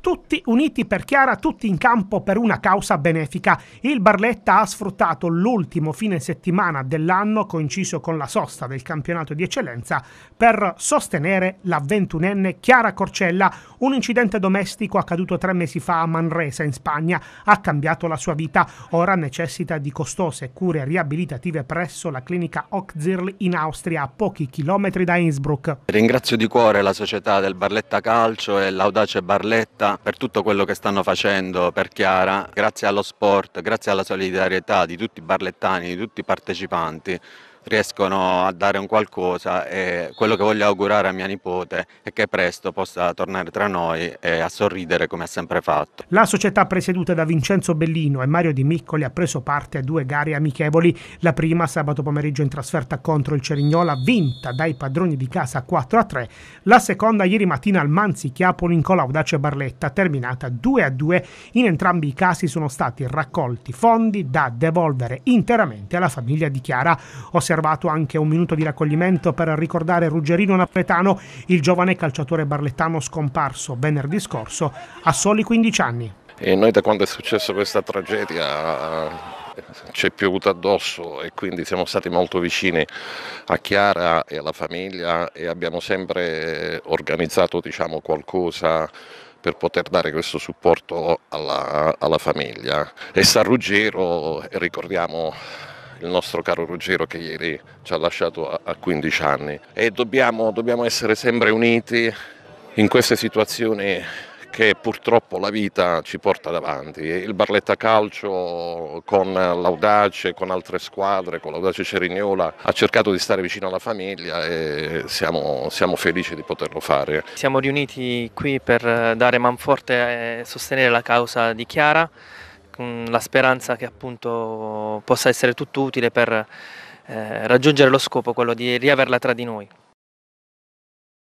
tutti uniti per Chiara, tutti in campo per una causa benefica. Il Barletta ha sfruttato l'ultimo fine settimana dell'anno, coinciso con la sosta del campionato di eccellenza, per sostenere la ventunenne Chiara Corcella. Un incidente domestico accaduto tre mesi fa a Manresa, in Spagna, ha cambiato la sua vita. Ora necessita di costose cure riabilitative presso la clinica Oxirl in Austria, a pochi chilometri da Innsbruck. Ringrazio di cuore la società del Barletta Calcio e l'audace Barletta per tutto quello che stanno facendo per Chiara, grazie allo sport, grazie alla solidarietà di tutti i barlettani, di tutti i partecipanti riescono a dare un qualcosa e quello che voglio augurare a mia nipote è che presto possa tornare tra noi e a sorridere come ha sempre fatto. La società presieduta da Vincenzo Bellino e Mario Di Miccoli ha preso parte a due gare amichevoli, la prima sabato pomeriggio in trasferta contro il Cerignola vinta dai padroni di casa 4 a 3, la seconda ieri mattina al Manzi Chiapoli in Colaudace Barletta terminata 2 a 2, in entrambi i casi sono stati raccolti fondi da devolvere interamente alla famiglia di Chiara. Osservando riservato anche un minuto di raccoglimento per ricordare Ruggerino Napretano, il giovane calciatore barlettano scomparso venerdì scorso a soli 15 anni. E noi da quando è successa questa tragedia ci è piovuto addosso e quindi siamo stati molto vicini a Chiara e alla famiglia e abbiamo sempre organizzato diciamo, qualcosa per poter dare questo supporto alla, alla famiglia. E San Ruggero, ricordiamo il nostro caro Ruggero che ieri ci ha lasciato a 15 anni e dobbiamo, dobbiamo essere sempre uniti in queste situazioni che purtroppo la vita ci porta davanti. Il Barletta Calcio con l'Audace, con altre squadre, con l'Audace Cerignola ha cercato di stare vicino alla famiglia e siamo, siamo felici di poterlo fare. Siamo riuniti qui per dare manforte e sostenere la causa di Chiara con la speranza che appunto possa essere tutto utile per eh, raggiungere lo scopo, quello di riaverla tra di noi.